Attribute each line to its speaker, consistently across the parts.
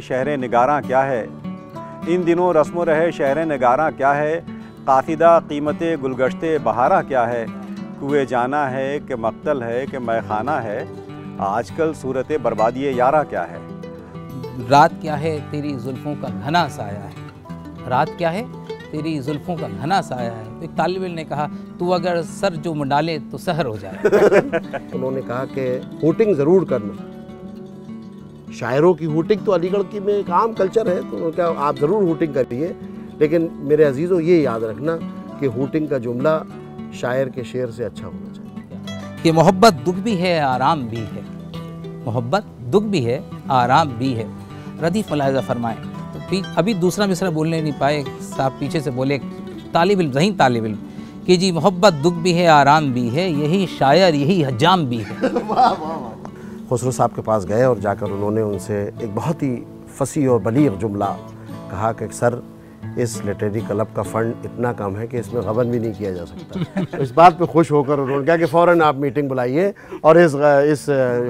Speaker 1: शहर नगारा क्या है इन दिनों रस्म रहे शहर नगारा क्या है कासिदा कीमत गुलगश्त बहारा क्या है कुए जाना है कि मक्तल है कि मैखाना है आजकल सूरत बर्बादी यारा क्या है
Speaker 2: रात क्या है तेरी जुल्फ़ों का घना साया है रात क्या है तेरी जुल्फ़ों का घना साया है तो एक तालब ने कहा तू अगर सर जो मंडाले तो सहर हो जाए
Speaker 3: उन्होंने कहा कि वोटिंग ज़रूर करना शायरों की होटिंग तो अलीगढ़ की में एक आम कल्चर है तो क्या आप ज़रूर होटिंग करिए लेकिन मेरे अजीज़ों ये याद रखना कि होटिंग
Speaker 2: का जुमला शायर के शेर से अच्छा होना चाहिए कि मोहब्बत दुख भी है आराम भी है मोहब्बत दुख भी है आराम भी है रदीफ मुलाजा फरमाए तो अभी दूसरा मिसरा बोलने नहीं पाए साहब पीछे से बोले तालब इम नहीं तालब इम कि जी मोहब्बत दुख भी है आराम भी है यही शायर यही हजाम भी है
Speaker 3: वाह वाह वाह खसरो साहब के पास गए और जाकर उन्होंने उनसे एक बहुत ही फसी और बलीग जुमला कहा कि सर इस लिटरेरी क्लब का फंड इतना कम है कि इसमें गबन भी नहीं किया जा सकता तो इस बात पे खुश होकर उन्होंने कहा कि फ़ौर आप मीटिंग बुलाइए और इस इस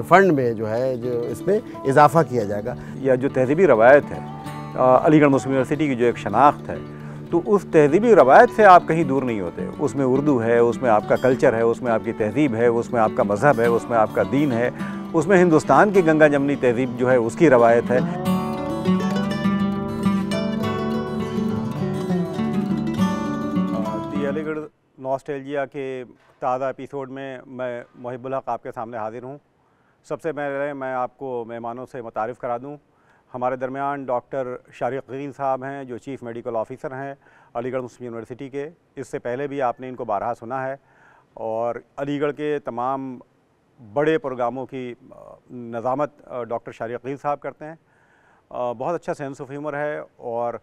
Speaker 3: फंड में जो है जो इसमें इजाफा किया जाएगा
Speaker 1: या जो तहजीबी रवायत है अलीगढ़ मुस्लिम यूनिवर्सिटी की जो एक शनाख्त है तो उस तहजीबी रवायत से आप कहीं दूर नहीं होते उसमें उर्दू है उसमें आपका कल्चर है उसमें आपकी तहजीब है उसमें आपका मज़हब है उसमें आपका दीन है उसमें हिंदुस्तान की गंगा जमनी तहजीब जो है उसकी रवायत है अलीगढ़ नॉस्टेलजिया के ताज़ा एपिसोड में मैं मोहिबुल हक आपके सामने हाज़िर हूँ सबसे पहले मैं आपको मेहमानों से मुतारफ़ करा दूँ हमारे दरमियान डॉक्टर शारिक साहब हैं जो चीफ़ मेडिकल ऑफ़िसर हैं अलीगढ़ मुस्लिम यूनिवर्सिटी के इससे पहले भी आपने इनको बारहा सुना है और अलीगढ़ के तमाम बड़े प्रोग्रामों की नज़ामत डॉक्टर अकील साहब करते हैं बहुत अच्छा सेंस ऑफ ह्यूमर है और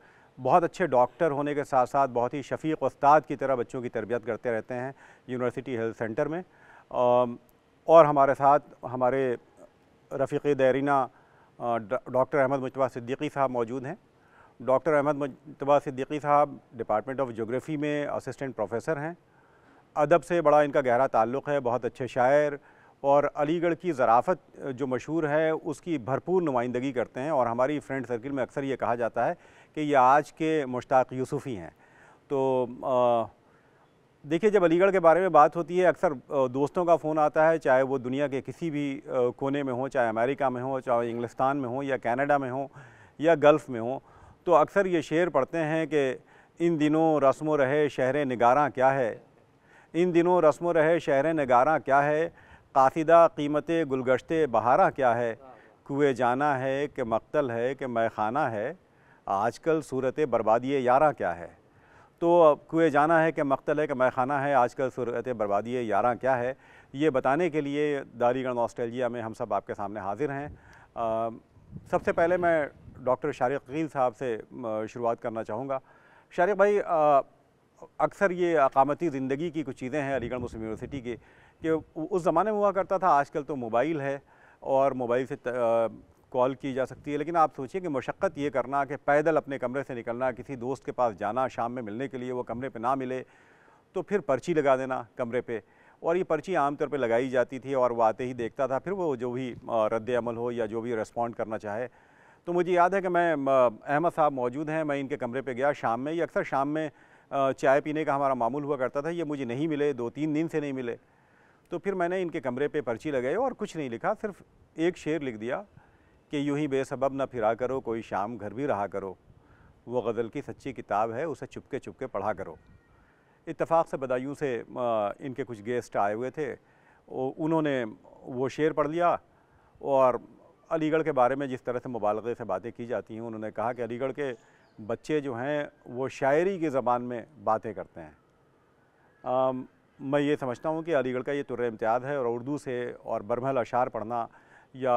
Speaker 1: बहुत अच्छे डॉक्टर होने के साथ साथ बहुत ही शफीक उस्ताद की तरह बच्चों की तरबियत करते रहते हैं यूनिवर्सिटी हेल्थ सेंटर में और हमारे साथ हमारे रफ़ीक दरीना डॉक्टर अहमद मुशतबा सिद्दीकी साहब मौजूद हैं डॉक्टर अहमद मुशतबा सिद्दीकी साहब डिपार्टमेंट ऑफ जोग्राफ़ी में असिस्टेंट प्रोफेसर हैं अदब से बड़ा इनका गहरा ताल्लुक़ है बहुत अच्छे शायर और अलीगढ़ की ज़राफ़त जो मशहूर है उसकी भरपूर नुमाइंदगी करते हैं और हमारी फ्रेंड सर्किल में अक्सर ये कहा जाता है कि ये आज के मुश्ताक यूसुफ़ी हैं तो देखिए जब अलीगढ़ के बारे में बात होती है अक्सर दोस्तों का फ़ोन आता है चाहे वो दुनिया के किसी भी कोने में हो चाहे अमेरिका में हो चाहे इंग्लिस्तान में हो या कनाडा में हो या गल्फ़ में हो तो अक्सर ये शेर पढ़ते हैं कि इन दिनों रस्म रहे शहर नगारा क्या है इन दिनों रस्म रहे शहर नगारा क्या है कासिदा कीमत गुलगश्त बहारा क्या है कुएँ जाना है कि मकतल है कि मैखाना है आजकल सूरत बर्बादी यारा क्या है तो कुएँ जाना है कि मकतल है कि मैखाना है आजकल सूरत बर्बादी यारा क्या है ये बताने के लिए दारीगढ़ ऑस्ट्रेलिया में हम सब आपके सामने हाजिर हैं आ, सबसे पहले मैं डॉक्टर शारिक साहब से शुरुआत करना चाहूँगा शारिक भाई अक्सर ये अकामती ज़िंदगी की कुछ चीज़ें हैं अलीगढ़ मुस्लिम यूनिवर्सिटी की कि उस ज़माने में हुआ करता था आजकल तो मोबाइल है और मोबाइल से कॉल की जा सकती है लेकिन आप सोचिए कि मशक्क़त ये करना कि पैदल अपने कमरे से निकलना किसी दोस्त के पास जाना शाम में मिलने के लिए वो कमरे पर ना मिले तो फिर पर्ची लगा देना कमरे पर और ये पर्ची आमतौर पर लगाई जाती थी और वो आते ही देखता था फिर वो जो भी रद्द अमल हो या जो भी रिस्पॉन्ड करना चाहे तो मुझे याद है कि मैं अहमद साहब मौजूद हैं मैं इनके कमरे पे गया शाम में ये अक्सर शाम में चाय पीने का हमारा मामूल हुआ करता था ये मुझे नहीं मिले दो तीन दिन से नहीं मिले तो फिर मैंने इनके कमरे पे पर्ची लगाई और कुछ नहीं लिखा सिर्फ एक शेर लिख दिया कि यूं ही बेसबब ना फिरा करो कोई शाम घर भी रहा करो वो गज़ल की सच्ची किताब है उसे चुपके चुपके पढ़ा करो इतफ़ाक़ से बदायूँ से इनके कुछ गेस्ट आए हुए थे उन्होंने वो शेर पढ़ लिया और अलीगढ़ के बारे में जिस तरह से मुबालगे से बातें की जाती हैं उन्होंने कहा कि अलीगढ़ के बच्चे जो हैं वो शायरी की ज़बान में बातें करते हैं मैं ये समझता हूँ कि अलीगढ़ का ये तुर इम्तियाज़ है और उर्दू से और बरमल अशार पढ़ना या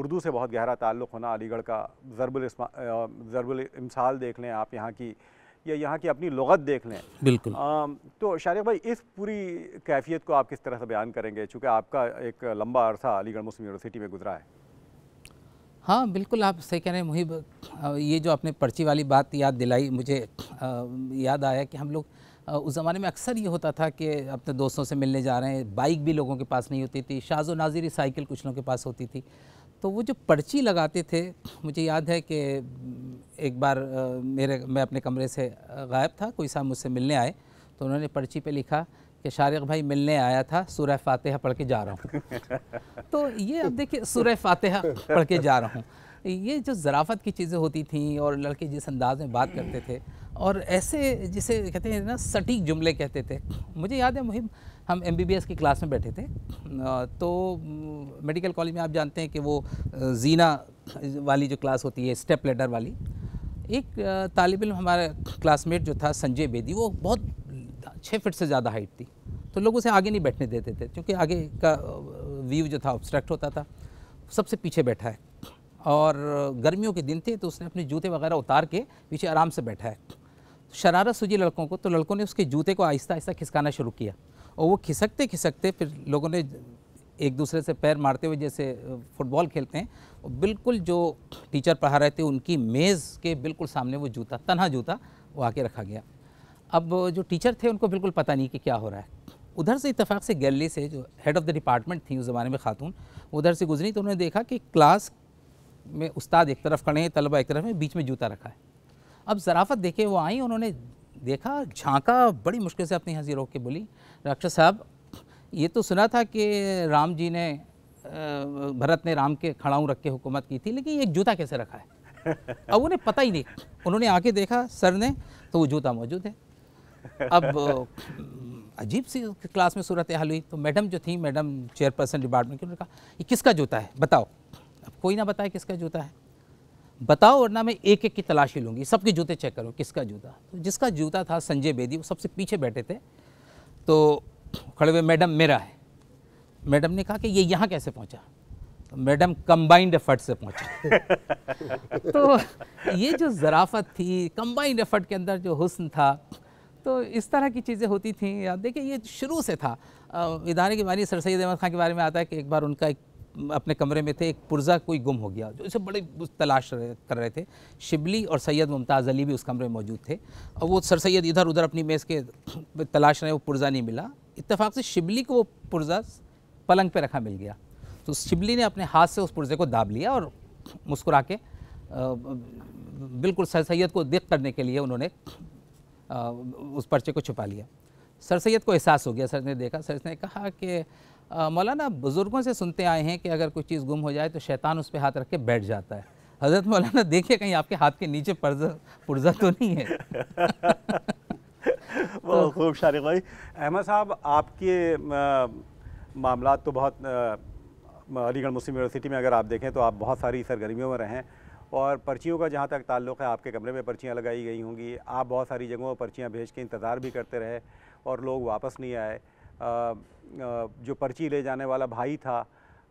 Speaker 1: उर्दू से बहुत गहरा ताल्लुक़ होना अलीगढ़ का ज़रबुल ज़रबुल इमसाल देख लें आप यहाँ की या यहाँ की अपनी लगत देख लें बिल्कुल आ, तो शारिक भाई इस पूरी कैफियत को आप किस तरह से बयान करेंगे चूँकि आपका एक लंबा अरसा अलीगढ़ मुस्लिम यूनिवर्सिटी में गुजरा है
Speaker 2: हाँ बिल्कुल आप सही कह रहे हैं मुहिब ये जो आपने पर्ची वाली बात याद दिलाई मुझे याद आया कि हम लोग उस ज़माने में अक्सर ये होता था कि अपने दोस्तों से मिलने जा रहे हैं बाइक भी लोगों के पास नहीं होती थी शाजो नाजिरी साइकिल कुछ लोगों के पास होती थी तो वो जो पर्ची लगाते थे मुझे याद है कि एक बार मेरे मैं अपने कमरे से गायब था कोई साहब मुझसे मिलने आए तो उन्होंने पर्ची पे लिखा कि शारिक भाई मिलने आया था सुरह फातह पढ़ के जा रहा हूँ तो ये अब देखिए सुरह फातह पढ़ के जा रहा हूँ ये जो ज़राफ़त की चीज़ें होती थी और लड़के जिस अंदाज में बात करते थे और ऐसे जिसे कहते हैं ना सटीक जुमले कहते थे मुझे याद है मुहिम हम एम की क्लास में बैठे थे तो मेडिकल कॉलेज में आप जानते हैं कि वो जीना वाली जो क्लास होती है स्टेप लेडर वाली एक तालब इम हमारा क्लासमेट जो था संजय बेदी वो बहुत छः फिट से ज़्यादा हाइट थी तो लोग उसे आगे नहीं बैठने देते थे क्योंकि आगे का व्यू जो था ऑब्सट्रैक्ट होता था सबसे पीछे बैठा है और गर्मियों के दिन थे तो उसने अपने जूते वगैरह उतार के पीछे आराम से बैठा है शरारत सूझी लड़कों को तो लड़कों ने उसके जूते को आहिस्ता आहिस्ता खिसकाना शुरू किया और वो खिसकते खिसकते फिर लोगों ने एक दूसरे से पैर मारते हुए जैसे फुटबॉल खेलते हैं और बिल्कुल जो टीचर पढ़ा रहे थे उनकी मेज़ के बिल्कुल सामने वो जूता तनहा जूता वो आके रखा गया अब जो टीचर थे उनको बिल्कुल पता नहीं कि क्या हो रहा है उधर से इतफाक़ से गैलरी से जो हेड ऑफ़ द डिपार्टमेंट थी उस ज़माने में खातून उधर से गुजरी तो उन्होंने देखा कि क्लास में उस्ताद एक तरफ खड़े हैं तलबा एक तरफ है बीच में जूता रखा है अब ज़राफ़त देखे वो आई उन्होंने देखा झांका बड़ी मुश्किल से अपनी हंसी रोक के बोली डॉक्टर साहब ये तो सुना था कि राम जी ने भरत ने राम के खड़ाऊँ रख के हुकूमत की थी लेकिन एक जूता कैसे रखा है अब उन्हें पता ही नहीं उन्होंने आके देखा सर ने तो वो जूता मौजूद है अब अजीब सी क्लास में सूरत हाल हुई तो मैडम जो थी मैडम चेयरपर्सन डिपार्टमेंट की उन्होंने कहा ये किसका जूता है बताओ अब कोई ना बताए किसका जूता है बताओ वरना मैं एक एक की तलाशी लूँगी सबके जूते चेक करो किसका जूता तो जिसका जूता था संजय बेदी वो सबसे पीछे बैठे थे तो खड़े हुए मैडम मेरा है मैडम ने कहा कि ये यहाँ कैसे पहुँचा तो मैडम कम्बाइंड एफर्ट से पहुँचा तो ये जो ज़राफ़त थी कम्बाइंड एफर्ट के अंदर जो हुसन था तो इस तरह की चीज़ें होती थी देखिए ये शुरू से था इदारे के बारे सर सैद अहमद खान के बारे में आता है कि एक बार उनका एक अपने कमरे में थे एक पुर्जा कोई गुम हो गया जो इसे बड़े तलाश कर रहे थे शिबली और सैयद मुमताज़ अली भी उस कमरे में मौजूद थे और वो सर सैयद इधर उधर अपनी मेज़ के तलाश रहे वो पुर्जा नहीं मिला इतफाक़ से शिबली को वो पुर्जा पलंग पर रखा मिल गया तो शिबली ने अपने हाथ से उस पुर्जे को दाब लिया और मुस्कुरा के बिल्कुल सर सैद को दिख करने के लिए उन्होंने उस पर्चे को छुपा लिया सर सैद को एहसास हो गया सर ने देखा सर ने कहा कि मौलाना बुज़ुर्गों से सुनते आए हैं कि अगर कोई चीज़ गुम हो जाए तो शैतान उस पर हाथ रख के बैठ जाता है हज़रत मौलाना देखिए कहीं आपके हाथ के नीचे पुरजा पुर्जा तो नहीं है
Speaker 1: बहुत तो खूब शारिक भाई अहमद साहब आपके मामला तो बहुत अलीगढ़ मुस्लिम यूनिवर्सिटी में अगर आप देखें तो आप बहुत सारी सरगर्मियों में रहें और पर्चियों का जहाँ तक ताल्लुक़ है आपके कमरे में पर्चियाँ लगाई गई होंगी आप बहुत सारी जगहों पर पर्चियाँ भेज के इंतज़ार भी करते रहे और लोग वापस नहीं आए जो पर्ची ले जाने वाला भाई था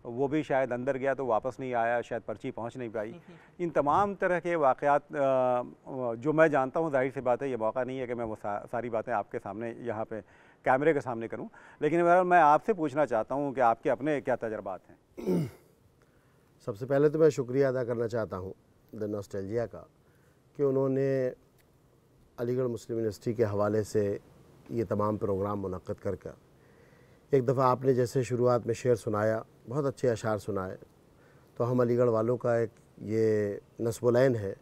Speaker 1: वो भी शायद अंदर गया तो वापस नहीं आया शायद पर्ची पहुंच नहीं पाई इन तमाम तरह के वाक़ात जो मैं जानता हूँ जाहिर सी बात है ये मौका नहीं है कि मैं वो सा, सारी बातें आपके सामने यहाँ पे कैमरे के सामने करूँ लेकिन मैं आपसे पूछना चाहता हूँ कि आपके अपने क्या तजर्बात हैं
Speaker 3: सबसे पहले तो मैं शुक्रिया अदा करना चाहता हूँ दिन नॉस्टैल्जिया का कि उन्होंने अलीगढ़ मुस्लिम यूनिवर्सिटी के हवाले से ये तमाम प्रोग्राम मुनद कर एक दफ़ा आपने जैसे शुरुआत में शेर सुनाया बहुत अच्छे अशार सुनाए तो हम अलीगढ़ वालों का एक ये नस्बुलैन है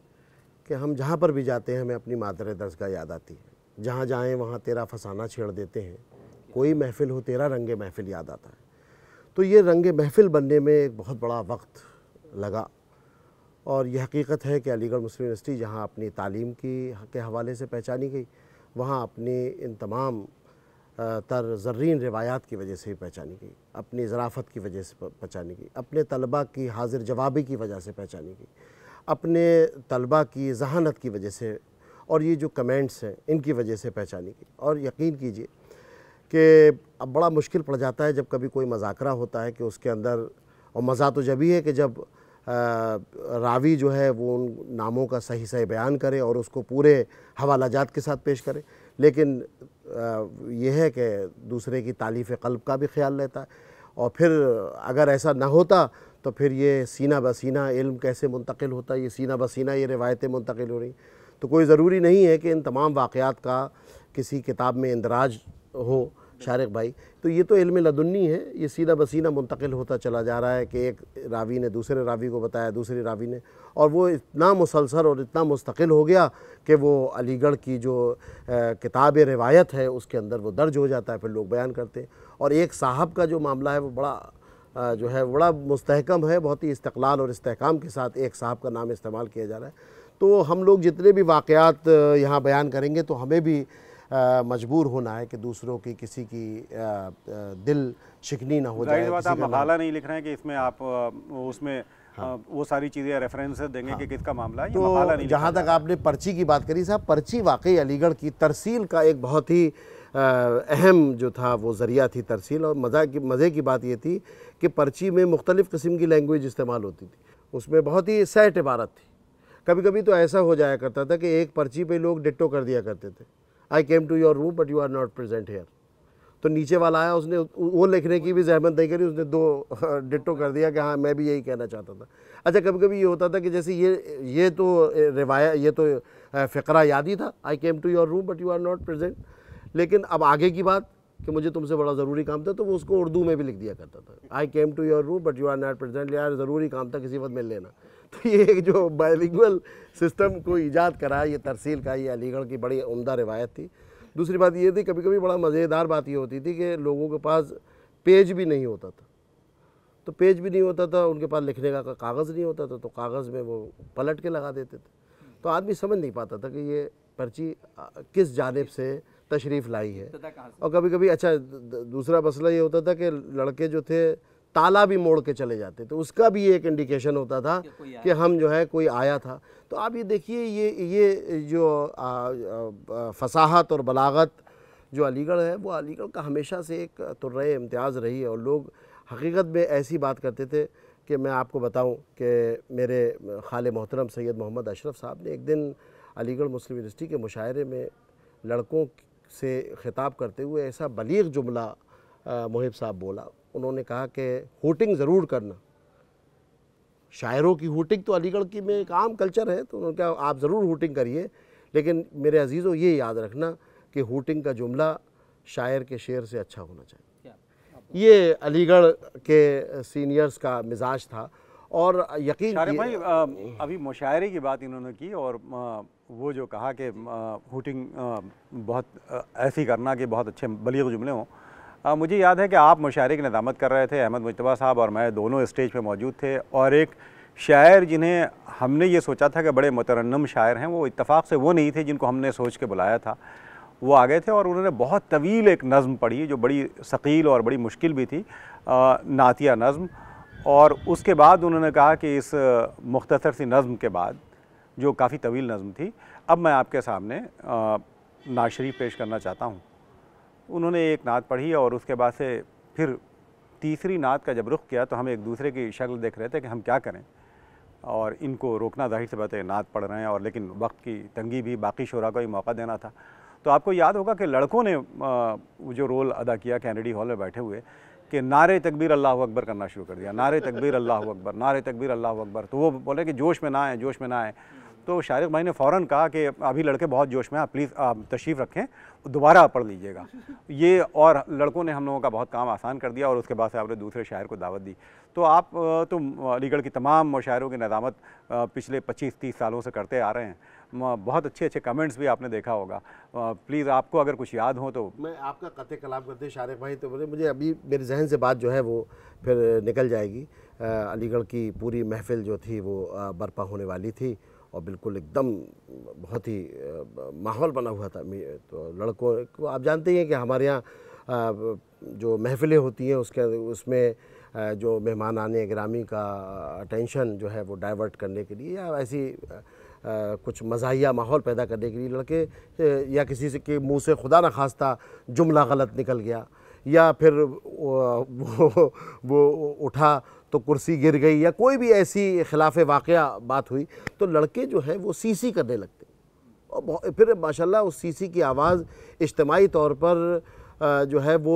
Speaker 3: कि हम जहाँ पर भी जाते हैं हमें अपनी मादर दर्जगा याद आती है जहाँ जाएँ वहाँ तेरा फसाना छेड़ देते हैं कोई महफिल हो तेरा रंग महफिल याद आता है तो ये रंग महफिल बनने में एक बहुत बड़ा वक्त लगा और यह हकीकत है कि अलीगढ़ मुस्लिम यूनिवर्सिटी जहाँ अपनी तालीम की के हवाले से पहचानी गई वहाँ अपनी इन तमाम तर जर्रीन रवायात की वजह से ही पहचानी गई अपनी ज़राफ़त की वजह से पहचानी गई अपने तलबा की हाजिर जवाबी की वजह से पहचानी गई अपने तलबा की जहानत की वजह से और ये जो कमेंट्स हैं इनकी वजह से पहचानी गई और यकीन कीजिए कि अब बड़ा मुश्किल पड़ जाता है जब कभी कोई मजाकरा होता है कि उसके अंदर और मज़ा तो जब ही है कि जब रावी जो है वो उन नामों का सही सही बयान करे और उसको पूरे हवाला जात के साथ पेश करे लेकिन यह है कि दूसरे की तालीफ़ कल्ब का भी ख्याल रहता है और फिर अगर ऐसा ना होता तो फिर ये सीना बसीना इल्म कैसे मुंतकिल होता ये सीना बसीना ये रिवायतें मुंतकिल हो रही तो कोई ज़रूरी नहीं है कि इन तमाम वाक़ात का किसी किताब में इंदराज हो शारक भाई तो ये तो इल्म लदुन्नी है ये सीधा बसीना मुंतकिल होता चला जा रहा है कि एक रावी ने दूसरे रावी को बताया दूसरे रावी ने और वो इतना मुसलसल और इतना मुस्तकिल हो गया कि वो अलीगढ़ की जो किताब रिवायत है उसके अंदर वो दर्ज हो जाता है फिर लोग बयान करते हैं और एक साहब का जो मामला है वो बड़ा जो है बड़ा मुस्तकम है बहुत ही इस्तलाल और इसकाम के साथ एक साहब का नाम इस्तेमाल किया जा रहा है तो हम लोग जितने भी वाक़ात यहाँ बयान करेंगे तो हमें भी मजबूर होना है कि दूसरों की किसी की आ, आ, दिल शिकनी ना हो जाए बात आप मकाला
Speaker 1: नहीं लिख रहे हैं कि इसमें आप उसमें हाँ। वो सारी चीज़ें रेफरेंस देंगे हाँ। कि किसका मामला है तो जहाँ तक
Speaker 3: आपने पर्ची की बात करी साहब पर्ची वाकई अलीगढ़ की तरसील का एक बहुत ही अहम जो था वो ज़रिया थी तरसील और मज़ा की मज़े की बात ये थी कि पर्ची में मुख्तलिफ़ किस्म की लैंग्वेज इस्तेमाल होती थी उसमें बहुत ही सैट इबारत थी कभी कभी तो ऐसा हो जाया करता था कि एक पर्ची पे लोग डिट्टो कर दिया करते थे I came to your room but you are not present here तो नीचे वाला आया उसने वो लिखने की भी जहमत नहीं करी उसने दो डिटो कर दिया कि हाँ मैं भी यही कहना चाहता था अच्छा कभी कभी ये होता था कि जैसे ये ये तो रिवाया ये तो फ़करा याद ही था I came to your room but you are not present लेकिन अब आगे की बात कि मुझे तुमसे बड़ा ज़रूरी काम था तो वो उसको उर्दू में भी लिख दिया करता था I came to your room but you are not present यार ज़रूरी काम था किसी वक्त मिल लेना तो ये जो बायलिंगल सिस्टम को ईजाद करा ये तरसील का ये अलीगढ़ की बड़ी उमदा रिवायत थी दूसरी बात ये थी कभी कभी बड़ा मज़ेदार बात ये होती थी कि लोगों के पास पेज भी नहीं होता था तो पेज भी नहीं होता था उनके पास लिखने का कागज़ नहीं होता था तो कागज़ में वो पलट के लगा देते थे तो आदमी समझ नहीं पाता था कि ये पर्ची किस जानब से तशरीफ़ लाई है और कभी कभी अच्छा दूसरा मसला ये होता था कि लड़के जो थे ताला भी मोड़ के चले जाते थे तो उसका भी एक इंडिकेशन होता था कि हम जो है कोई आया था तो आप ये देखिए ये ये जो आ, आ, आ, फसाहत और बलागत जो अलीगढ़ है वो अलीगढ़ का हमेशा से एक तुर्रे इम्तियाज़ रही है और लोग हकीकत में ऐसी बात करते थे कि मैं आपको बताऊं कि मेरे खाल मोहतरम सैयद मोहम्मद अशरफ साहब ने एक दिन अलीगढ़ मुस्लिम यूनिवर्सिटी के मुशायरे में लड़कों से खिताब करते हुए ऐसा बलीग जुमला मुहिब साहब बोला उन्होंने कहा कि होटिंग ज़रूर करना शायरों की होटिंग तो अलीगढ़ की में एक आम कल्चर है तो उन्होंने कहा आप ज़रूर होटिंग करिए लेकिन मेरे अजीज़ों ये याद रखना कि होटिंग का जुमला शायर के शेर से अच्छा होना चाहिए ये अलीगढ़ के सीनियर्स का
Speaker 1: मिजाज था और यकीन भाई आ, अभी मुशायरे की बात इन्होंने की और आ, वो जो कहा कि हुटिंग बहुत ऐसी करना कि बहुत अच्छे बलिए जुमले हों आ, मुझे याद है कि आप मुशारे की नदामत कर रहे थे अहमद मुशतबा साहब और मैं दोनों स्टेज पे मौजूद थे और एक शायर जिन्हें हमने ये सोचा था कि बड़े मुतरनम शायर हैं वो इतफ़ाक़ से वो नहीं थे जिनको हमने सोच के बुलाया था वो आ गए थे और उन्होंने बहुत तवील एक नज़म पढ़ी जो बड़ी शकील और बड़ी मुश्किल भी थी आ, नातिया नज़म और उसके बाद उन्होंने कहा कि इस मुख्तर सी नज़म के बाद जो काफ़ी तवील नज़म थी अब मैं आपके सामने नाशरी पेश करना चाहता हूँ उन्होंने एक नात पढ़ी और उसके बाद से फिर तीसरी नात का जब रुख किया तो हम एक दूसरे की शक्ल देख रहे थे कि हम क्या करें और इनको रोकना जाहिर से बात है नात पढ़ रहे हैं और लेकिन वक्त की तंगी भी बाकी शोरा को ही मौका देना था तो आपको याद होगा कि लड़कों ने जो रोल अदा किया कैनेडी हॉल में बैठे हुए कि नारे तकबीर अल्लाह अकबर करना शुरू कर दिया नारे तकबीर अल्लाह अकबर नारे तकबीर अल्लाह अकबर तो वो बोले कि जोश में ना आए जोश में ना आए तो शारिक भाई ने फ़ौर कहा कि अभी लड़के बहुत जोश में आप प्लीज़ आप तशरीफ़ रखें दोबारा पढ़ लीजिएगा ये और लड़कों ने हम लोगों का बहुत काम आसान कर दिया और उसके बाद से आपने दूसरे शायर को दावत दी तो आप तो अलीगढ़ की तमाम मुशायरों की नदामत पिछले 25-30 सालों से करते आ रहे हैं बहुत अच्छे अच्छे कमेंट्स भी आपने देखा होगा प्लीज़ आपको अगर कुछ याद हो तो मैं आपका
Speaker 3: कत कलाम करते शारिक भाई तो बोले मुझे अभी मेरे जहन से बात जो है वो फिर निकल जाएगी अलीगढ़ की पूरी महफिल जो थी वो बर्पा होने वाली थी और बिल्कुल एकदम बहुत ही माहौल बना हुआ था तो लड़कों को आप जानते हैं कि हमारे यहाँ जो महफ़िलें होती हैं उसके उसमें जो मेहमान आने ग्रामी का अटेंशन जो है वो डाइवर्ट करने के लिए या ऐसी कुछ मजाया माहौल पैदा करने के लिए लड़के या किसी के मुंह से खुदा न खास्ता जुमला गलत निकल गया या फिर वो वो उठा तो कुर्सी गिर गई या कोई भी ऐसी खिलाफ वाक़ बात हुई तो लड़के जो हैं वो सीसी करने लगते और फिर माशाल्लाह उस सीसी की आवाज़ इज्तमाही तौर पर जो है वो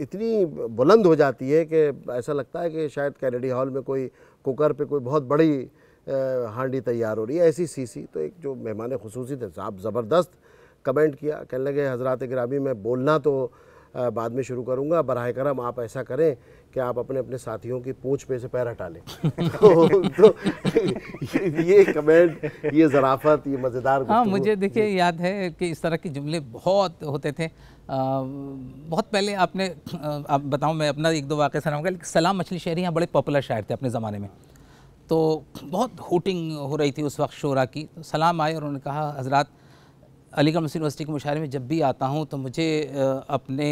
Speaker 3: इतनी बुलंद हो जाती है कि ऐसा लगता है कि शायद कैनेडी हॉल में कोई कुकर पे कोई बहुत बड़ी हांडी तैयार हो रही है ऐसी सीसी तो एक जो मेहमान खसूसी थे साहब ज़बरदस्त कमेंट किया कहने लगे हजरत ग्रामी में बोलना तो बाद में शुरू करूँगा बरह करम आप ऐसा करें कि आप अपने अपने साथियों की पूछ पे से पैर हटा लें तो, तो ये कमेंट ये ज़राफत ये मज़ेदार
Speaker 2: हाँ मुझे देखिए याद है कि इस तरह के जुमले बहुत होते थे आ, बहुत पहले आपने आप बताऊँ मैं अपना एक दो वाक़ सुनाऊंगा लेकिन सलाम मछली शहरी यहाँ बड़े पॉपुलर शायर थे अपने ज़माने में तो बहुत होटिंग हो रही थी उस वक्त शोरा की तो सलाम आए और उन्होंने कहा हज़रा अलीगढ़ मुस्लिम यूनिवर्सिटी के मुशायरे में जब भी आता हूँ तो मुझे अपने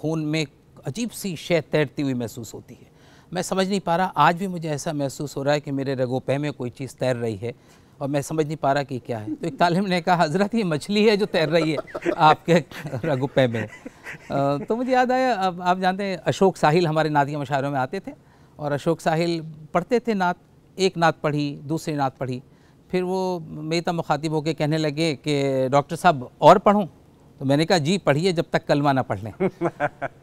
Speaker 2: खून में अजीब सी शय तैरती हुई महसूस होती है मैं समझ नहीं पा रहा आज भी मुझे ऐसा महसूस हो रहा है कि मेरे रगोपह में कोई चीज़ तैर रही है और मैं समझ नहीं पा रहा कि क्या है तो एक तालिम ने कहा हज़रत ये मछली है जो तैर रही है आपके रगोपे में तो मुझे याद आया अब आप जानते हैं अशोक साहिल हमारे नादिया मशारों में आते थे और अशोक साहिल पढ़ते थे नात एक नात पढ़ी दूसरी नात पढ़ी फिर वो मेरी तरह मुखातिब होकर कहने लगे कि डॉक्टर साहब और पढ़ूँ तो मैंने कहा जी पढ़िए जब तक कलमा ना पढ़ लें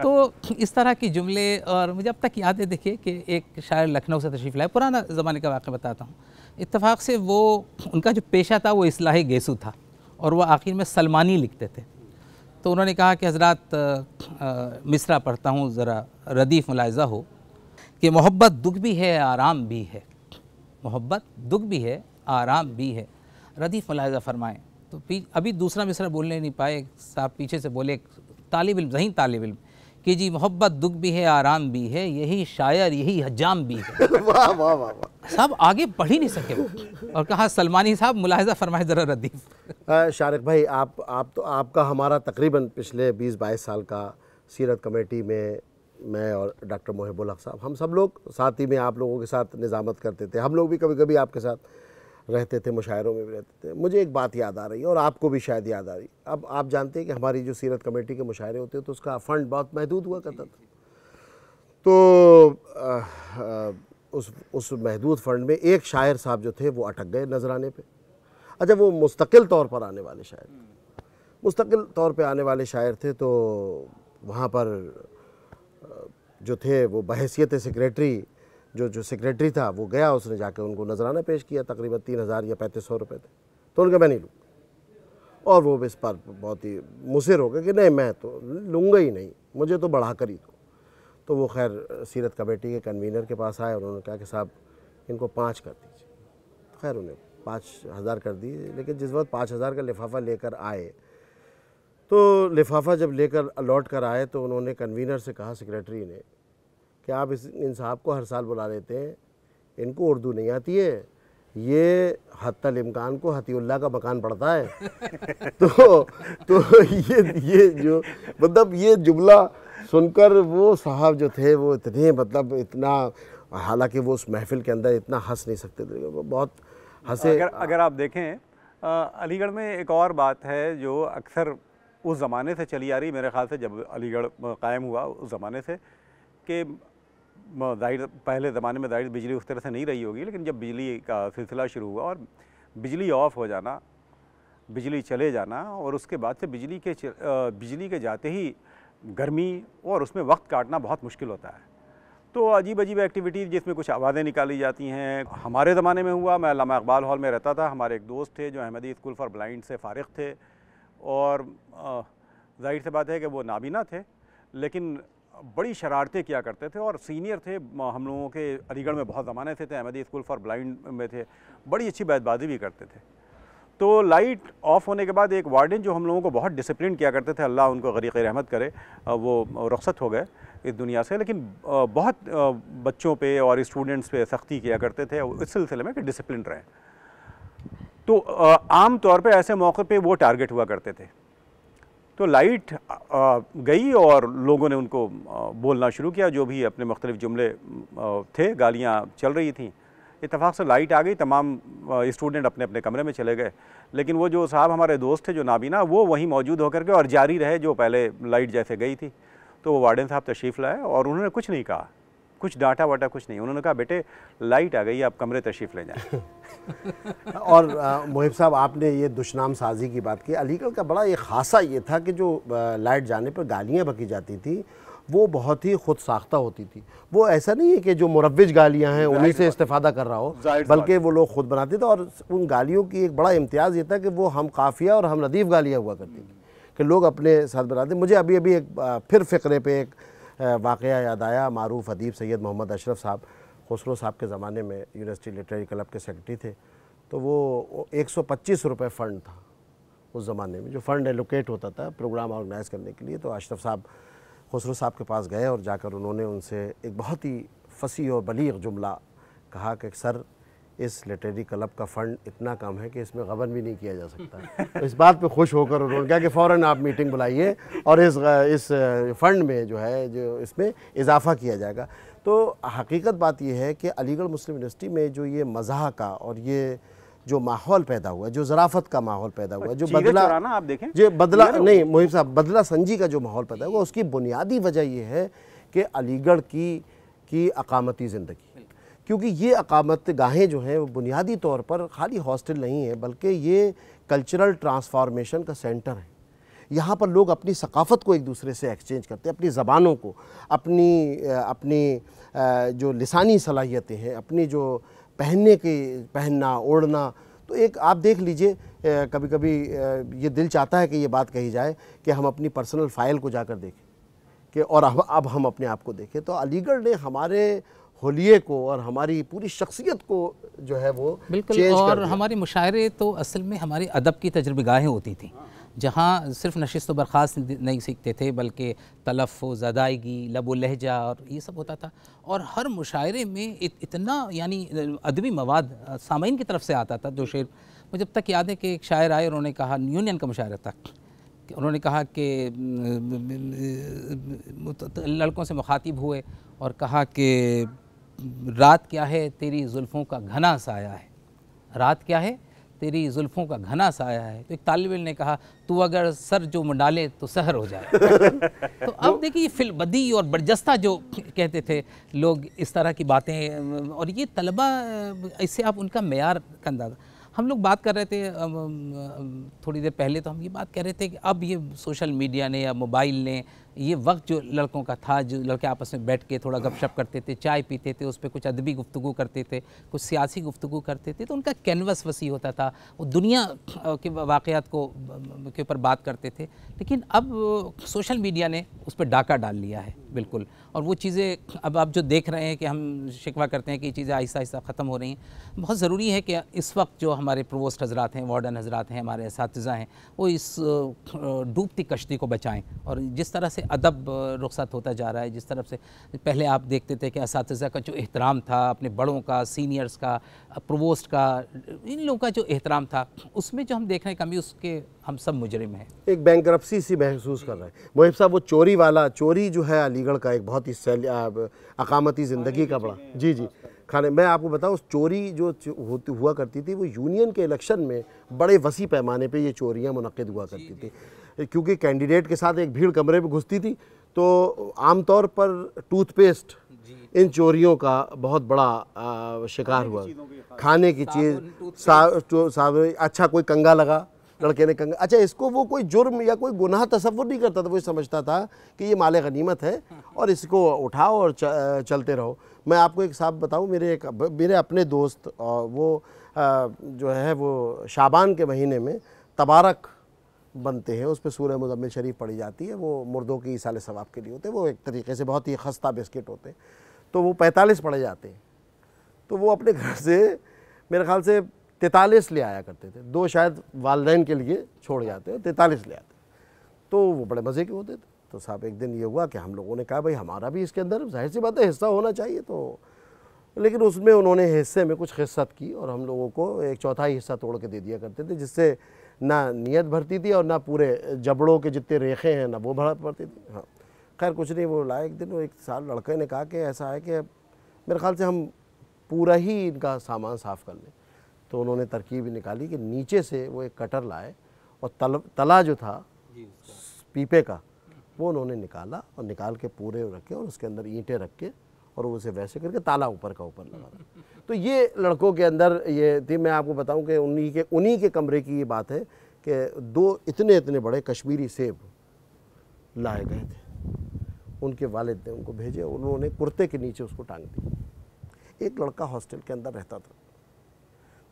Speaker 2: तो इस तरह के जुमले और मुझे अब तक याद है देखिए कि एक शायर लखनऊ से तशरीफ़ लाए पुराना ज़माने का वाक़ बताता हूँ इतफ़ाक़ से वो उनका जो पेशा था वो इसलाह गेसू था और वह आखिर में सलमानी लिखते थे तो उन्होंने कहा कि हज़रत मिसरा पढ़ता हूँ ज़रा रदीफ़ मुलायजा हो कि मोहब्बत दुख भी है आराम भी है मोहब्बत दुख भी है आराम भी है रदीफ मुलाजा फरमाए तो अभी दूसरा मिसरा बोलने नहीं पाए साहब पीछे से बोले तालब इम जहीन तालब इम कि जी मोहब्बत दुख भी है आराम भी है यही शायर यही हजाम भी है वाह वाह वाह साहब आगे पढ़ ही नहीं सके और कहा सलमानी साहब मुलाहजा फरमाए ज़रा रदीफ
Speaker 3: शारक भाई आप आप तो आपका हमारा तकरीबन पिछले 20-22 साल का सीरत कमेटी में मैं और डॉक्टर मोहबुल हक साहब हम सब लोग साथ ही में आप लोगों के साथ निज़ामत करते थे हम लोग भी कभी कभी आपके साथ रहते थे मुशायरों में भी रहते थे मुझे एक बात याद आ रही है और आपको भी शायद याद आ रही अब आप जानते हैं कि हमारी जो सीरत कमेटी के मुशायरे होते हैं तो उसका फ़ंड बहुत महदूद हुआ करता था तो आ, उस उस महदूद फ़ंड में एक शायर साहब जो थे वो अटक गए नजराने पे अच्छा वो मुस्तकिल तौर पर आने वाले शायर मुस्तकिल तौर पे आने वाले शायर थे तो वहाँ पर जो थे वो बहसीत सेक्रेटरी जो जो सेक्रेटरी था वो गया उसने जाके उनको नजराना पेश किया तकरीबन तीन हज़ार या पैंतीस सौ रुपये थे तो उनके मैं नहीं लूँगा और वो इस पर बहुत ही मुसर हो गए कि नहीं मैं तो लूँगा ही नहीं मुझे तो बढ़ा कर ही दो तो वो खैर सीरत कमेटी के कन्वीनर के पास आए उन्होंने कहा कि साहब इनको पाँच कर दीजिए तो खैर उन्हें पाँच हज़ार कर दिए लेकिन जिस वक्त पाँच हज़ार का लिफाफा लेकर आए तो लिफाफा जब लेकर अलॉट कर आए तो उन्होंने कन्वीनर से कहा सेक्रेटरी ने कि आप इस इन साहब को हर साल बुला लेते हैं इनको उर्दू नहीं आती है ये हतल इमकान को हतील्ला का मकान पड़ता है तो तो ये ये जो मतलब ये जुमला सुनकर वो साहब जो थे वो इतने मतलब इतना हालांकि वो उस महफिल के अंदर इतना हंस नहीं सकते थे वो बहुत
Speaker 1: हंसे अगर अगर आप देखें अलीगढ़ में एक और बात है जो अक्सर उस ज़माने से चली आ रही मेरे ख्याल से जब अलीगढ़ कायम हुआ उस ज़माने से कि जाहिर पहले ज़माने में जाहिर बिजली उस तरह से नहीं रही होगी लेकिन जब बिजली का सिलसिला शुरू हुआ और बिजली ऑफ हो जाना बिजली चले जाना और उसके बाद से बिजली के बिजली के जाते ही गर्मी और उसमें वक्त काटना बहुत मुश्किल होता है तो अजीब अजीब एक्टिविटीज़ जिसमें कुछ आवाज़ें निकाली जाती हैं हमारे ज़माने में हुआ मैं लामा इकबाल हॉल में रहता था हमारे एक दोस्त थे जो अहमदी स्कूल फॉर ब्लाइंड से फ़ारग थे और ज़ाहिर सी बात है कि वो नाबीना थे लेकिन बड़ी शरारतें किया करते थे और सीनियर थे हम लोगों के अलीगढ़ में बहुत ज़माने से थे अहमदी स्कूल फॉर ब्लाइंड में थे बड़ी अच्छी बैतबाजी भी करते थे तो लाइट ऑफ होने के बाद एक वार्डन जो हम लोगों को बहुत डिसिप्लिन किया करते थे अल्लाह उनको गरीक रहमत करे वो रख्सत हो गए इस दुनिया से लेकिन बहुत बच्चों पे और स्टूडेंट्स पे सख्ती किया करते थे इस सिलसिले में कि डिसिप्लिन रहें तो आम तौर पे ऐसे मौके पे वो टारगेट हुआ करते थे तो लाइट गई और लोगों ने उनको बोलना शुरू किया जो भी अपने मुख्तलिफ जुमले थे गालियाँ चल रही थी इतफाक़ से लाइट आ गई तमाम स्टूडेंट अपने अपने कमरे में चले गए लेकिन वो जो साहब हमारे दोस्त थे जो नाबीना वो वहीं मौजूद होकर के और जारी रहे जो पहले लाइट जैसे गई थी तो वो वार्डन साहब तशरीफ़ लाए और उन्होंने कुछ नहीं कहा कुछ डाटा वाटा कुछ नहीं उन्होंने कहा बेटे लाइट आ गई आप कमरे तशरीफ़ ले जाए
Speaker 3: और मुहिब साहब आपने ये दुशनाम साजी की बात की अलीगढ़ का बड़ा ये खासा ये था कि जो लाइट जाने पर गालियाँ बकी जाती थी वो बहुत ही खुद साख्ता होती थी वो ऐसा नहीं है कि जो मुरवज गालियाँ हैं उन्हीं से इस्तेफादा कर रहा हो बल्कि वो लोग खुद बनाते थे और उन गालियों की एक बड़ा इम्तियाज़ ये था कि वो हम काफ़िया और हम लदीफ़ गालियाँ हुआ करती थी कि लोग अपने साथ बनाते मुझे अभी अभी एक फिर फ़िक्रे पे एक वाक़ याद आया मरूफ अदीब सैयद मोहम्मद अशरफ साहब खसरो साहब के ज़माने में यूनिवर्सिटी लिटरेरी क्लब के सेक्रेटरी थे तो वो एक सौ पच्चीस रुपये फ़ंड था उस ज़माने में जो फ़ंड एलोकेट होता था प्रोग्राम ऑर्गेनाइज़ करने के लिए तो अशरफ साहब खसरो साहब के पास गए और जाकर उन्होंने उनसे एक बहुत ही फसी और बलीग जुमला कहा कि सर इस लिटरेरी क्लब का फंड इतना कम है कि इसमें गबन भी नहीं किया जा सकता तो इस बात पे खुश होकर उन्होंने कहा कि फ़ौर आप मीटिंग बुलाइए और इस इस फंड में जो है जो इसमें इजाफा किया जाएगा तो हकीकत बात यह है कि अलीगढ़ मुस्लिम यूनिवर्सिटी में जो ये मज़ाह का और ये जो माहौल पैदा हुआ जो जराफत का माहौल पैदा हुआ जो बदला आप
Speaker 1: देखें जो बदला नहीं
Speaker 3: मुहिम साहब बदला संजी का जो माहौल पैदा हुआ उसकी बुनियादी वजह यह है कि अलीगढ़ की की अकामती ज़िंदगी क्योंकि ये अकामत गाहें जो हैं वो बुनियादी तौर पर खाली हॉस्टल नहीं है बल्कि ये कल्चरल ट्रांसफॉर्मेशन का सेंटर है यहाँ पर लोग अपनी सकाफ़त को एक दूसरे से एक्सचेंज करते हैं अपनी ज़बानों को अपनी अपनी जो लसानी सलाहियतें हैं अपनी जो पहनने की पहनना ओढ़ना तो एक आप देख लीजिए कभी कभी ये दिल चाहता है कि ये बात कही जाए कि हम अपनी पर्सनल फ़ाइल को जाकर देखें कि और अब अब हम अपने आप को देखें तो अलीगढ़ ने हमारे होलिये को और हमारी पूरी शख्सियत को जो है
Speaker 2: वो बिल्कुल और हमारे मुशायरे तो असल में हमारे अदब की तजर्बगाहें होती थी जहाँ सिर्फ नशस्त व तो बर्खास्त नहीं सीखते थे बल्कि तलफ़ ज़दायगी लब लहजा और ये सब होता था और हर मुशायरे में इत, इतना यानी अदबी मवाद सामीन की तरफ से आता था जो शेर मुझे तक याद है कि एक शायर आए उन्होंने कहा यूनियन का मुशायरा था उन्होंने कहा कि लड़कों से मुखातिब हुए और कहा कि रात क्या है तेरी जुल्फ़ों का घना साया है रात क्या है तेरी जुल्फ़ों का घना साया है तो एक तालब ने कहा तू अगर सर जो मंडाले तो सहर हो जाए तो अब देखिए फिलबदी और बर्जस्ता जो कहते थे लोग इस तरह की बातें और ये तलबा इससे आप उनका मैार का अंदाज़ा हम लोग बात कर रहे थे थोड़ी देर पहले तो हम ये बात कह रहे थे कि अब ये सोशल मीडिया ने या मोबाइल ने ये वक्त जो लड़कों का था जो लड़के आपस में बैठ के थोड़ा गपशप करते थे चाय पीते थे उस पर कुछ अदबी गुफ्तु करते थे कुछ सियासी गुफ्तु करते थे तो उनका कैनवस वसी होता था वो दुनिया के वाक़ात को के ऊपर बात करते थे लेकिन अब सोशल मीडिया ने उस पर डाका डाल लिया है बिल्कुल और वो चीज़ें अब आप जो देख रहे हैं कि हम शिकवा करते हैं कि चीज़ें आहिस्ता आहिस्ता ख़त्म हो रही हैं बहुत ज़रूरी है कि इस वक्त जो हमारे प्रोवोस्ट हजरात हैं वार्डन हजरात हैं हमारे इस हैं वो इस डूबती कश्ती को बचाएँ और जिस तरह से अदब रुखसत होता जा रहा है जिस तरफ से पहले आप देखते थे कि इस का जो एहतराम था अपने बड़ों का सीनियर्स का प्रोवोस्ट का इन लोगों का जो एहतराम था उसमें जो हम देख रहे हैं कमी उसके हम सब मुजरिम हैं
Speaker 3: एक बैंक सी महसूस कर रहे हैं मोहिब साहब वो चोरी वाला चोरी जो है अलीगढ़ का एक बहुत ही अकामती ज़िंदगी का बड़ा जी जी खाने मैं आपको बताऊँ चोरी जो होती हुआ करती थी वो यूनियन के इलेक्शन में बड़े वसी पैमाने पे ये चोरियां मुनद हुआ करती थी क्योंकि कैंडिडेट के साथ एक भीड़ कमरे में घुसती थी तो आमतौर पर टूथपेस्ट इन चोरियों का बहुत बड़ा आ, शिकार हुआ खाने की चीज़ साव, साव, अच्छा कोई कंगा लगा लड़के ने कंगा अच्छा इसको वो कोई जुर्म या कोई गुनाह तस्वुर नहीं करता था वो समझता था कि ये माल गनीमत है और इसको उठाओ और चलते रहो मैं आपको एक साहब बताऊँ मेरे एक मेरे अपने दोस्त वो जो है वो शाबान के महीने में तबारक बनते हैं उस पर सूर्य मुजम्मिल शरीफ पड़ी जाती है वो मुर्दों की साल सवाब के लिए होते हैं वो एक तरीके से बहुत ही खस्ता बिस्किट होते हैं तो वो पैंतालीस पड़े जाते हैं तो वो अपने घर से मेरे ख्याल से तैतालीस ले आया करते थे दो शायद वालदेन के लिए छोड़ जाते तैतालीस ले आते तो वो बड़े मज़े के होते थे तो साहब एक दिन ये हुआ कि हम लोगों ने कहा भाई हमारा भी इसके अंदर जाहिर सी बात है हिस्सा होना चाहिए तो लेकिन उसमें उन्होंने हिस्से में कुछ हिस्सत की और हम लोगों को एक चौथाई हिस्सा तोड़ के दे दिया करते थे जिससे ना नीयत भरती थी और ना पूरे जबड़ों के जितने रेखे हैं ना वो भरा पड़ती थी हाँ खैर कुछ नहीं वो लाया एक दिन वो एक साल लड़के ने कहा कि ऐसा है कि मेरे ख्याल से हम पूरा ही इनका सामान साफ़ कर लें तो उन्होंने तरकीब निकाली कि नीचे से वो एक कटर लाए और तल तला जो था पीपे का वो उन्होंने निकाला और निकाल के पूरे रखे और उसके अंदर ईंटें रख के और उसे वैसे करके ताला ऊपर का ऊपर लगा तो ये लड़कों के अंदर ये थी मैं आपको बताऊं कि उन्हीं के उन्हीं के कमरे की ये बात है कि दो इतने इतने बड़े कश्मीरी सेब लाए गए थे उनके वालिद ने उनको भेजे उन्होंने कुर्ते के नीचे उसको टांग दी एक लड़का हॉस्टल के अंदर रहता था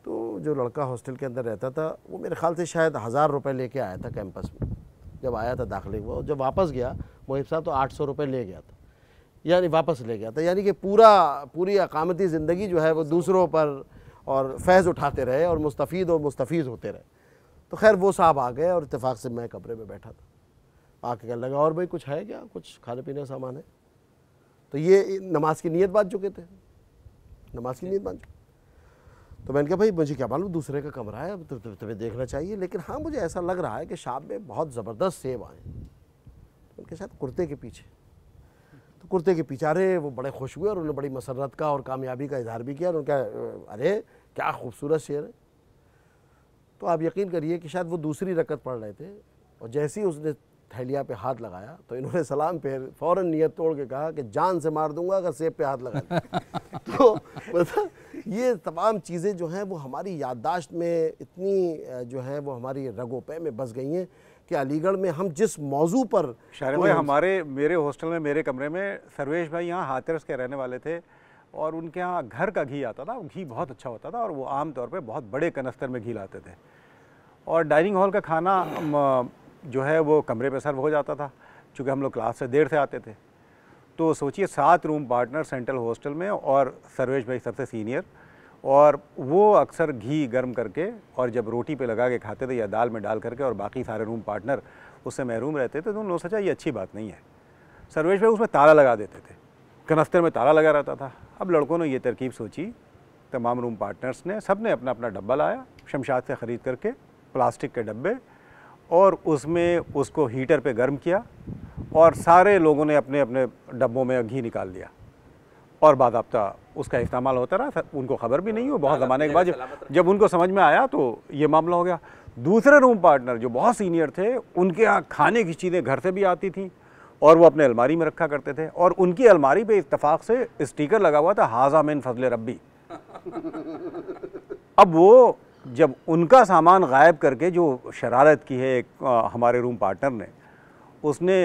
Speaker 3: तो जो लड़का हॉस्टल के अंदर रहता था वो मेरे ख्याल से शायद हज़ार रुपये लेके आया था कैंपस में जब आया था दाखिले हुआ जब वापस गया मोहिब साहब तो आठ सौ रुपये ले गया था यानी वापस ले गया था यानी कि पूरा पूरी अकामती ज़िंदगी जो है वो दूसरों पर और फैज़ उठाते रहे और मुस्तफ़ीद और मुस्तफ़ होते रहे तो खैर वो साहब आ गए और इतफ़ाक़ से मैं कमरे में बैठा था आके कहने लगा और भाई कुछ है क्या कुछ खाने पीने का सामान है तो ये नमाज की नीयत बात चुके थे नमाज की नीयत बात चुके तो मैंने कहा भाई मुझे क्या मालूम दूसरे का कमरा है तो, तो तुम्हें देखना चाहिए लेकिन हाँ मुझे ऐसा लग रहा है कि शाम में बहुत ज़बरदस्त सेब आए उनके साथ कुर्ते के पीछे तो कुर्ते के पीछे अरे वो बड़े खुश हुए और उन्होंने बड़ी मसरत का और कामयाबी का इजहार भी किया और उनका अरे क्या खूबसूरत शेर है तो आप यकीन करिए कि शायद वो दूसरी रकत पढ़ रहे थे और जैसे ही उसने थैलिया पे हाथ लगाया तो इन्होंने सलाम फेर फ़ौर नीयत तोड़ के कहा कि जान से मार दूंगा अगर सेब पे हाथ लगा तो मतलब ये तमाम चीज़ें जो हैं वो हमारी याददाश्त में इतनी जो है वो हमारी रगों पे में बस गई हैं कि अलीगढ़ में हम जिस मौजू पर शहर में
Speaker 1: हमारे मेरे हॉस्टल में मेरे कमरे में सर्वेश भाई यहाँ हाथरस के रहने वाले थे और उनके यहाँ घर का घी आता था घी बहुत अच्छा होता था और वो आमतौर पर बहुत बड़े कनस्तर में घी लाते थे और डाइनिंग हॉल का खाना जो है वो कमरे पर सर्व हो जाता था चूँकि हम लोग क्लास से देर से आते थे तो सोचिए सात रूम पार्टनर सेंट्रल हॉस्टल में और सर्वेश भाई सबसे सीनियर और वो अक्सर घी गर्म करके और जब रोटी पे लगा के खाते थे या दाल में डाल करके और बाकी सारे रूम पार्टनर उससे महरूम रहते थे तो उन सोचा ये अच्छी बात नहीं है सर्वेश भाई उसमें ताला लगा देते थे कनस्तर में ताला लगा रहता था अब लड़कों ने ये तरकीब सोची तमाम रूम पार्टनर्स ने सब ने अपना अपना डब्बा लाया शमशाद से ख़रीद करके प्लास्टिक के डब्बे और उसमें उसको हीटर पे गर्म किया और सारे लोगों ने अपने अपने डब्बों में घी निकाल लिया और बाबा उसका इस्तेमाल होता रहा उनको खबर भी नहीं हो बहुत ज़माने के बाद जब उनको समझ में आया तो ये मामला हो गया दूसरे रूम पार्टनर जो बहुत सीनियर थे उनके यहाँ खाने की चीज़ें घर से भी आती थी और वो अपने अलमारी में रखा करते थे और उनकी अलमारी पे इतफाक़ से स्टिकर लगा हुआ था हाजा मिन फजल रब्बी अब वो जब उनका सामान गायब करके जो शरारत की है एक हमारे रूम पार्टनर ने उसने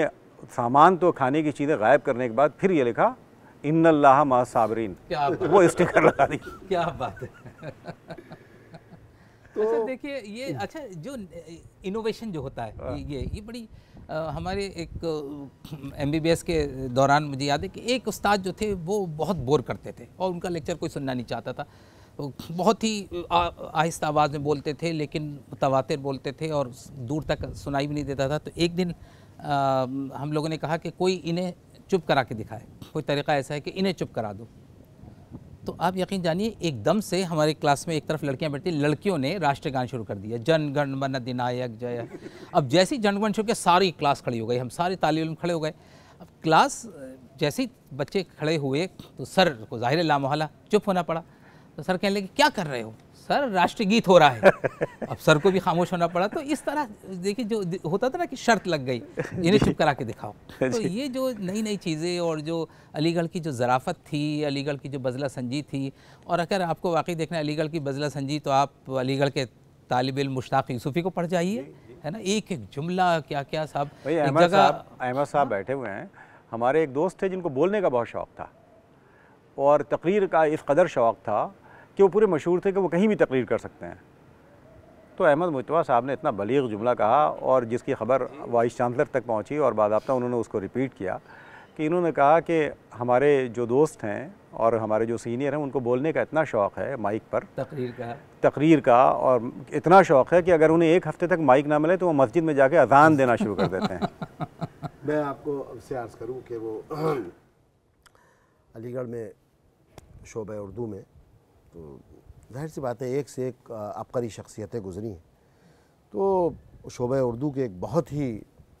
Speaker 1: सामान तो खाने की चीज़ें गायब करने के बाद फिर ये लिखा इन अल्लाह मा साबरीन वो स्टिकर लगा दी
Speaker 2: क्या बात है तो अच्छा देखिए ये अच्छा जो इनोवेशन जो होता है हाँ। ये ये बड़ी आ, हमारे एक एम के दौरान मुझे याद है कि एक उस्ताद जो थे वो बहुत बोर करते थे और उनका लेक्चर कोई सुनना नहीं चाहता था बहुत ही आहिस्ता आवाज़ में बोलते थे लेकिन तवातिर बोलते थे और दूर तक सुनाई भी नहीं देता था तो एक दिन आ, हम लोगों ने कहा कि कोई इन्हें चुप करा के दिखाए कोई तरीका ऐसा है कि इन्हें चुप करा दो तो आप यकीन जानिए एकदम से हमारे क्लास में एक तरफ लड़कियां बैठती लड़कियों ने राष्ट्रगान शुरू कर दिया जनगण मन दिनायक जय अब जैसे ही जनगण शुरू किया सारी क्लास खड़ी हो गई हम सारे तालब इम खड़े हो गए अब क्लास जैसे ही बच्चे खड़े हुए तो सर को ज़ाहिर लामोहला चुप होना पड़ा तो सर कहने लगे क्या कर रहे हो सर गीत हो रहा है अब सर को भी खामोश होना पड़ा तो इस तरह देखिए जो होता था ना कि शर्त लग गई इन्हें चुप करा के दिखाओ तो ये जो नई नई चीज़ें और जो अलीगढ़ की जो ज़राफ़त थी अलीगढ़ की जो बजला संजी थी और अगर आपको वाकई देखना है अलीगढ़ की बजला संजी तो आप अलीगढ़ के तालब इल मुश्ताक यूसुफ़ी को पढ़ जाइए है ना एक एक जुमला क्या क्या साहब साहब
Speaker 1: अहमद साहब हाँ। बैठे हुए हैं हमारे एक दोस्त थे जिनको बोलने का बहुत शौक़ था और तकरीर का इस कदर शौक़ था कि वो पूरे मशहूर थे कि वो कहीं भी तकरीर कर सकते हैं तो अहमद मुतवा साहब ने इतना बलीग जुमला कहा और जिसकी ख़बर वाइस चांसलर तक पहुंची और बाबा उन्होंने उसको रिपीट किया कि इन्होंने कहा कि हमारे जो दोस्त हैं और हमारे जो सीनियर हैं उनको बोलने का इतना शौक़ है माइक पर तकरीर का तकरीर का और इतना शौक़ है कि अगर उन्हें एक हफ़्ते तक माइक ना मिले तो वो मस्जिद में जाके अजान देना शुरू कर देते हैं
Speaker 3: मैं आपको से करूँ कि वो अलीगढ़ में शोब उर्दू में तो जाहिर सी बात है एक से एक आबकारी शख्सियतें गुजरी हैं तो शोब उर्दू के एक बहुत ही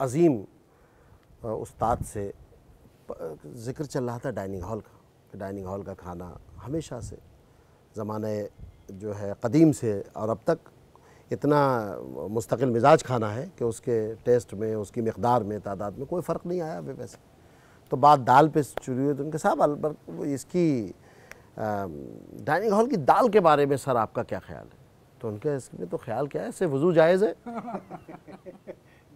Speaker 3: अजीम उस्ताद से ज़िक्र चल रहा था डाइनिंग हॉल का कि डाइनिंग हॉल का खाना हमेशा से ज़माने जो है कदीम से और अब तक इतना मुस्तकिल मिजाज खाना है कि उसके टेस्ट में उसकी मकदार में तादाद में कोई फ़र्क नहीं आया अभी वैसे तो बात दाल पे चुरी हुई तो उनके साहब अलबर इसकी डाइनिंग हॉल की दाल के बारे में सर आपका क्या ख्याल है तो उनका इसमें तो ख्याल क्या है इससे वजू जायज़ है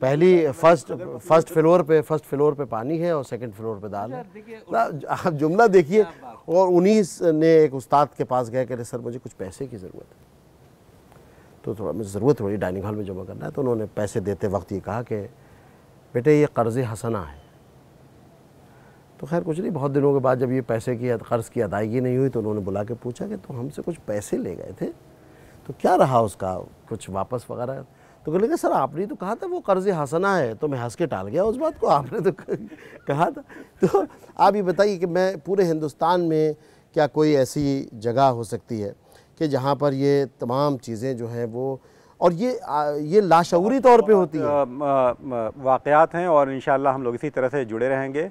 Speaker 3: पहली फर्स्ट फर्स्ट फ्लोर पे फर्स्ट फ्लोर पे पानी है और सेकंड फ्लोर पे दाल अच्छा, है आप जुमला देखिए और उन्हीं ने एक उस्ताद के पास गए कह सर मुझे कुछ पैसे की ज़रूरत है तो थोड़ा मुझे ज़रूरत थोड़ी डाइनिंग हॉल में जमा करना है तो उन्होंने पैसे देते वक्त ये कहा कि बेटे ये कर्ज़ हसना है तो खैर कुछ नहीं बहुत दिनों के बाद जब ये पैसे की कर्ज़ की अदायगी नहीं हुई तो उन्होंने बुला के पूछा कि तुम तो हमसे कुछ पैसे ले गए थे तो क्या रहा उसका कुछ वापस वगैरह तो कहने लगा सर आपने तो कहा था वो कर्ज हंसना है तो मैं हंस के टाल गया उस बात को आपने तो कहा था तो आप ये बताइए कि मैं पूरे हिंदुस्तान में क्या कोई ऐसी जगह हो सकती है कि जहाँ पर ये तमाम चीज़ें जो हैं वो और ये ये लाशूरी तौर पे होती है
Speaker 1: वाक़ हैं और इन हम लोग इसी तरह से जुड़े रहेंगे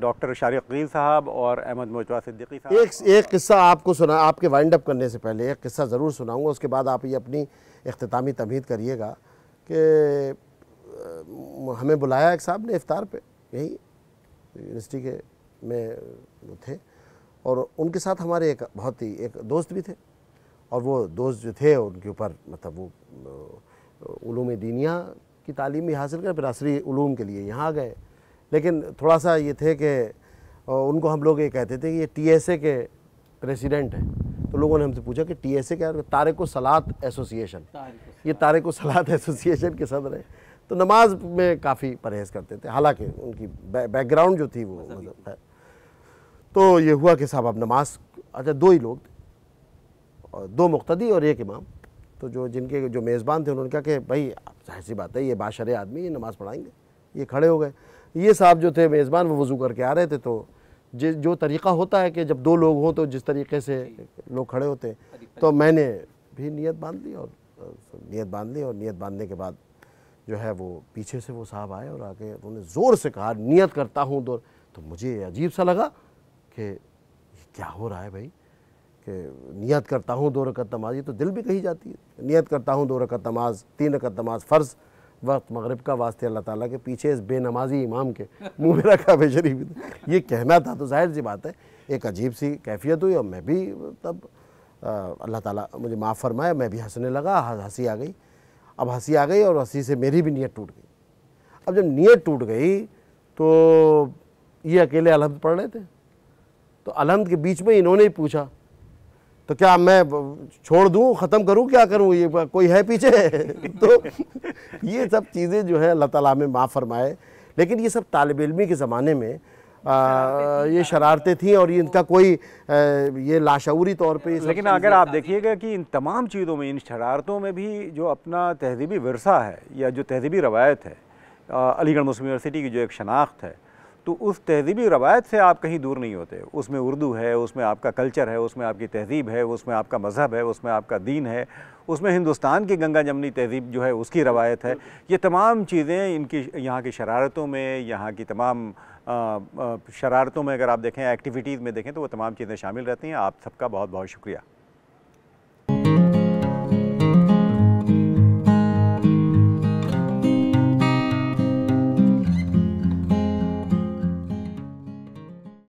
Speaker 1: डॉक्टर शारिक साहब और अहमद मोजवा सिद्दीकी साहब
Speaker 3: एक एक किस्सा आपको सुना आपके वाइंड अप करने से पहले एक किस्सा ज़रूर सुनाऊंगा उसके बाद आप ये अपनी अख्तामी तमीद करिएगा कि हमें बुलाया एक साहब ने इफ्तार पे यही यूनिवर्सिटी के में थे और उनके साथ हमारे एक बहुत ही एक दोस्त भी थे और वो दोस्त जो थे उनके ऊपर मतलब वो उलूम दीनिया की तालीम भी हासिल कर फिर असरी के लिए यहाँ गए लेकिन थोड़ा सा ये थे कि उनको हम लोग ये कहते थे कि ये टीएसए के प्रेसिडेंट हैं तो लोगों ने हमसे पूछा कि टीएसए क्या को सलात एसोसिएशन ये को सलात एसोसिएशन के सदर हैं तो नमाज में काफ़ी परहेज करते थे हालांकि उनकी बैकग्राउंड जो थी वो मतलब है तो ये हुआ कि साहब अब नमाज अच्छा दो ही लोग थे और दो मुख्तदी और एक इमाम तो जो जिनके जो मेज़बान थे उन्होंने कहा कि भाई ऐसी बात है ये बाशर आदमी ये नमाज़ पढ़ाएंगे ये खड़े हो गए ये साहब जो थे मेज़बान वो वज़ू करके आ रहे थे तो जो तरीक़ा होता है कि जब दो लोग हों तो जिस तरीके से लोग खड़े होते हैं तो मैंने भी नीयत बांध ली और नीयत बांध ली और नीयत बांधने के बाद जो है वो पीछे से वो साहब आए और आके उन्होंने ज़ोर से कहा नीयत करता हूँ तो, तो मुझे अजीब सा लगा कि क्या हो रहा है भाई कि नीयत करता हूँ दो रकत नमाज ये तो दिल भी कही जाती है नीयत करता हूँ दो रकत नमाज तीन रकत नमाज फ़र्ज़ वक्त मगरब का वास्ते अल्लाह ताला के पीछे इस बेनमाजी इमाम के मुँह में रखा शरीफ ये कहना था तो जाहिर सी बात है एक अजीब सी कैफियत हुई और मैं भी तब अल्लाह ताला मुझे माफ़ फरमाया मैं भी हंसने लगा हंसी आ गई अब हंसी आ गई और हंसी से मेरी भी नीयत टूट गई अब जब नीयत टूट गई तो ये अकेले अलहमद पढ़ रहे थे तो अलहमद के बीच में इन्होंने ही पूछा तो क्या मैं छोड़ दूँ ख़त्म करूँ क्या करूँ ये कोई है पीछे तो ये सब चीज़ें जो है अल्लाह ताला में माफ़ फरमाए लेकिन ये सब तालब इलमी के ज़माने में आ, ये शरारतें थी और ये हाँ। इनका कोई आ, ये लाशूरी तौर पे लेकिन अगर आप
Speaker 1: देखिएगा कि इन तमाम चीज़ों में इन शरारतों में भी जो अपना तहजीबी वरसा है या जो तहजीबी रवायत है अलीगढ़ मुस्लिम यूनिवर्सिटी की जो एक शनाख्त है तो उस तहजीबी रवायत से आप कहीं दूर नहीं होते उसमें उर्दू है उसमें आपका कल्चर है उसमें आपकी तहजीब है उसमें आपका मज़हब है उसमें आपका दीन है उसमें हिंदुस्तान की गंगा जमनी तहजीब जो है उसकी रवायत है ये तमाम चीज़ें इनकी यहाँ की शरारतों में यहाँ की तमाम शरारतों में अगर आप देखें एक्टिविटीज़ में देखें तो वो तमाम चीज़ें शामिल रहती हैं आप सबका बहुत बहुत शुक्रिया